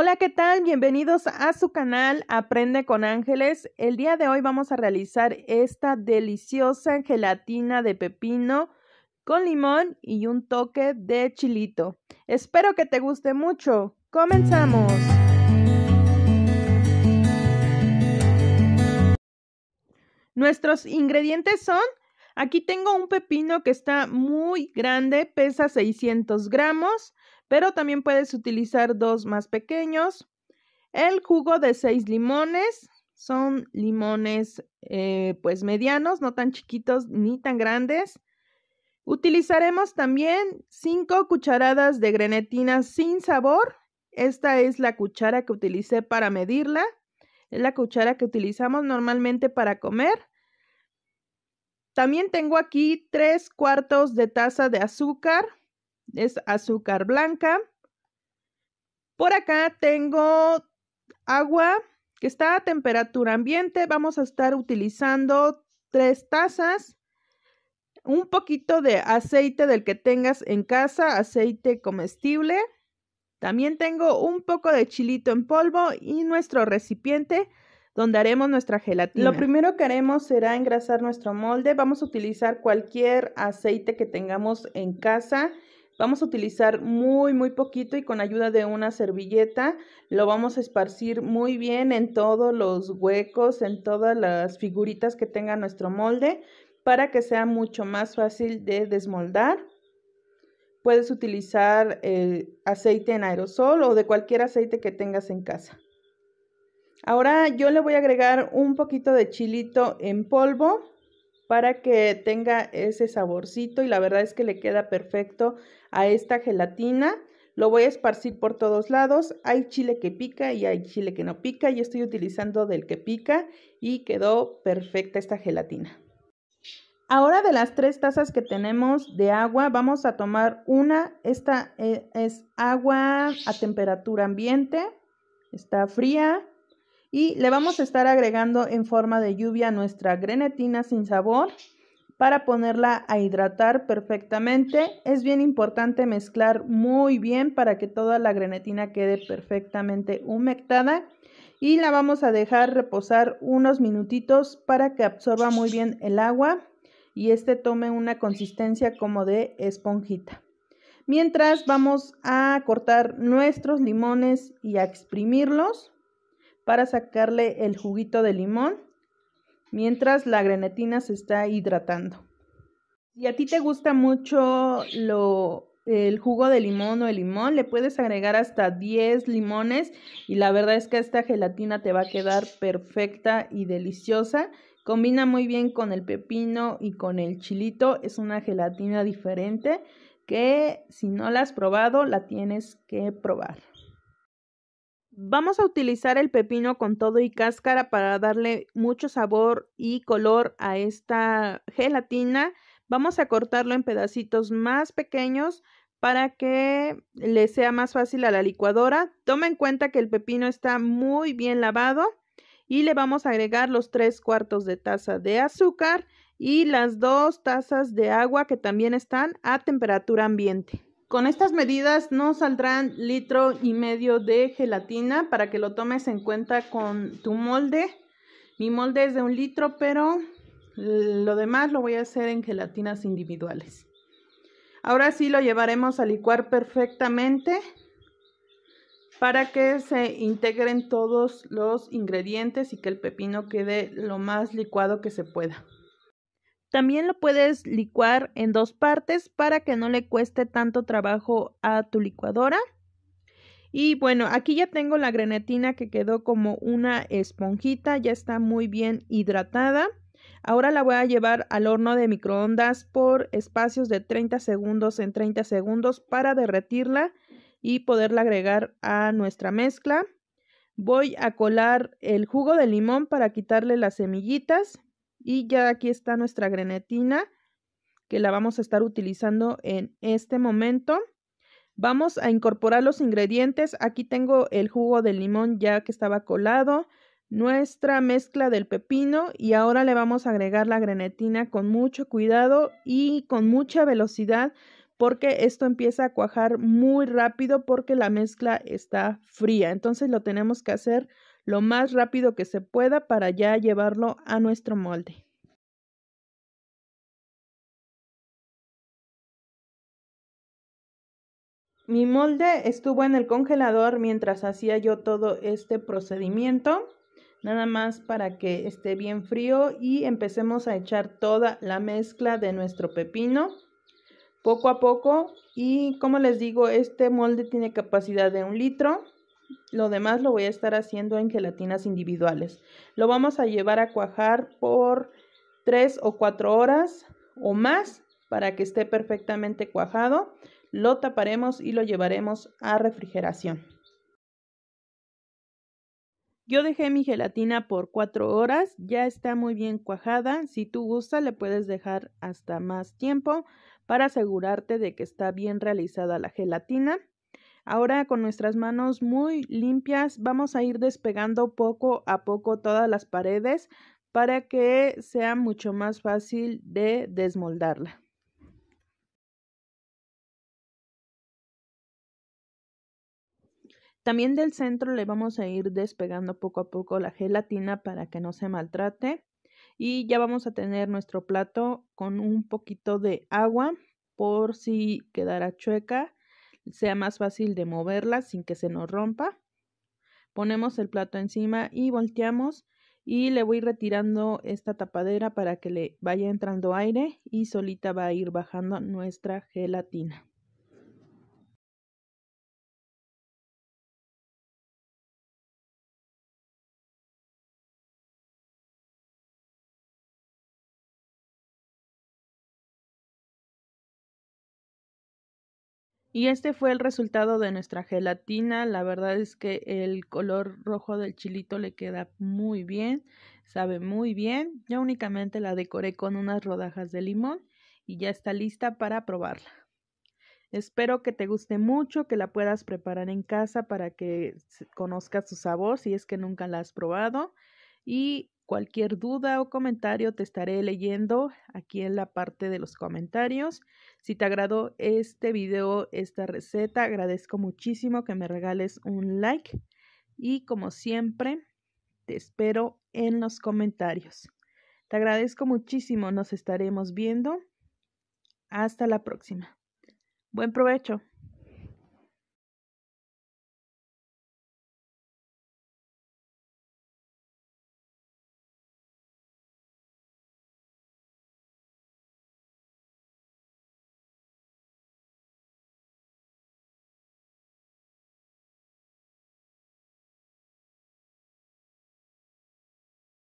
Hola, ¿qué tal? Bienvenidos a su canal Aprende con Ángeles. El día de hoy vamos a realizar esta deliciosa gelatina de pepino con limón y un toque de chilito. Espero que te guste mucho. Comenzamos. Nuestros ingredientes son, aquí tengo un pepino que está muy grande, pesa 600 gramos pero también puedes utilizar dos más pequeños. El jugo de seis limones, son limones eh, pues medianos, no tan chiquitos ni tan grandes. Utilizaremos también 5 cucharadas de grenetina sin sabor. Esta es la cuchara que utilicé para medirla. Es la cuchara que utilizamos normalmente para comer. También tengo aquí tres cuartos de taza de azúcar, es azúcar blanca. Por acá tengo agua que está a temperatura ambiente. Vamos a estar utilizando tres tazas. Un poquito de aceite del que tengas en casa, aceite comestible. También tengo un poco de chilito en polvo y nuestro recipiente donde haremos nuestra gelatina. Lo primero que haremos será engrasar nuestro molde. Vamos a utilizar cualquier aceite que tengamos en casa. Vamos a utilizar muy, muy poquito y con ayuda de una servilleta lo vamos a esparcir muy bien en todos los huecos, en todas las figuritas que tenga nuestro molde para que sea mucho más fácil de desmoldar. Puedes utilizar eh, aceite en aerosol o de cualquier aceite que tengas en casa. Ahora yo le voy a agregar un poquito de chilito en polvo para que tenga ese saborcito y la verdad es que le queda perfecto a esta gelatina. Lo voy a esparcir por todos lados. Hay chile que pica y hay chile que no pica. Y estoy utilizando del que pica y quedó perfecta esta gelatina. Ahora de las tres tazas que tenemos de agua, vamos a tomar una. Esta eh, es agua a temperatura ambiente. Está fría y le vamos a estar agregando en forma de lluvia nuestra grenetina sin sabor para ponerla a hidratar perfectamente. Es bien importante mezclar muy bien para que toda la grenetina quede perfectamente humectada y la vamos a dejar reposar unos minutitos para que absorba muy bien el agua y este tome una consistencia como de esponjita. Mientras vamos a cortar nuestros limones y a exprimirlos para sacarle el juguito de limón mientras la grenetina se está hidratando. Si a ti te gusta mucho lo, el jugo de limón o el limón, le puedes agregar hasta 10 limones y la verdad es que esta gelatina te va a quedar perfecta y deliciosa. Combina muy bien con el pepino y con el chilito. Es una gelatina diferente que si no la has probado, la tienes que probar. Vamos a utilizar el pepino con todo y cáscara para darle mucho sabor y color a esta gelatina. Vamos a cortarlo en pedacitos más pequeños para que le sea más fácil a la licuadora. Toma en cuenta que el pepino está muy bien lavado y le vamos a agregar los 3 cuartos de taza de azúcar y las dos tazas de agua que también están a temperatura ambiente. Con estas medidas no saldrán litro y medio de gelatina para que lo tomes en cuenta con tu molde. Mi molde es de un litro, pero lo demás lo voy a hacer en gelatinas individuales. Ahora sí lo llevaremos a licuar perfectamente para que se integren todos los ingredientes y que el pepino quede lo más licuado que se pueda. También lo puedes licuar en dos partes para que no le cueste tanto trabajo a tu licuadora. Y bueno, aquí ya tengo la grenetina que quedó como una esponjita, ya está muy bien hidratada. Ahora la voy a llevar al horno de microondas por espacios de 30 segundos en 30 segundos para derretirla y poderla agregar a nuestra mezcla. Voy a colar el jugo de limón para quitarle las semillitas y ya aquí está nuestra grenetina que la vamos a estar utilizando en este momento. Vamos a incorporar los ingredientes. Aquí tengo el jugo de limón ya que estaba colado, nuestra mezcla del pepino y ahora le vamos a agregar la grenetina con mucho cuidado y con mucha velocidad porque esto empieza a cuajar muy rápido porque la mezcla está fría. Entonces lo tenemos que hacer lo más rápido que se pueda para ya llevarlo a nuestro molde. Mi molde estuvo en el congelador mientras hacía yo todo este procedimiento, nada más para que esté bien frío y empecemos a echar toda la mezcla de nuestro pepino poco a poco y como les digo este molde tiene capacidad de un litro lo demás lo voy a estar haciendo en gelatinas individuales. Lo vamos a llevar a cuajar por 3 o 4 horas o más para que esté perfectamente cuajado. Lo taparemos y lo llevaremos a refrigeración. Yo dejé mi gelatina por 4 horas, ya está muy bien cuajada. Si tú gusta, le puedes dejar hasta más tiempo para asegurarte de que está bien realizada la gelatina. Ahora con nuestras manos muy limpias vamos a ir despegando poco a poco todas las paredes para que sea mucho más fácil de desmoldarla. También del centro le vamos a ir despegando poco a poco la gelatina para que no se maltrate. Y ya vamos a tener nuestro plato con un poquito de agua por si quedara chueca sea más fácil de moverla sin que se nos rompa. Ponemos el plato encima y volteamos y le voy retirando esta tapadera para que le vaya entrando aire y solita va a ir bajando nuestra gelatina. Y este fue el resultado de nuestra gelatina. La verdad es que el color rojo del chilito le queda muy bien, sabe muy bien. Yo únicamente la decoré con unas rodajas de limón y ya está lista para probarla. Espero que te guste mucho, que la puedas preparar en casa para que conozcas su sabor si es que nunca la has probado. Y Cualquier duda o comentario te estaré leyendo aquí en la parte de los comentarios. Si te agradó este video, esta receta, agradezco muchísimo que me regales un like y como siempre, te espero en los comentarios. Te agradezco muchísimo, nos estaremos viendo. Hasta la próxima. Buen provecho.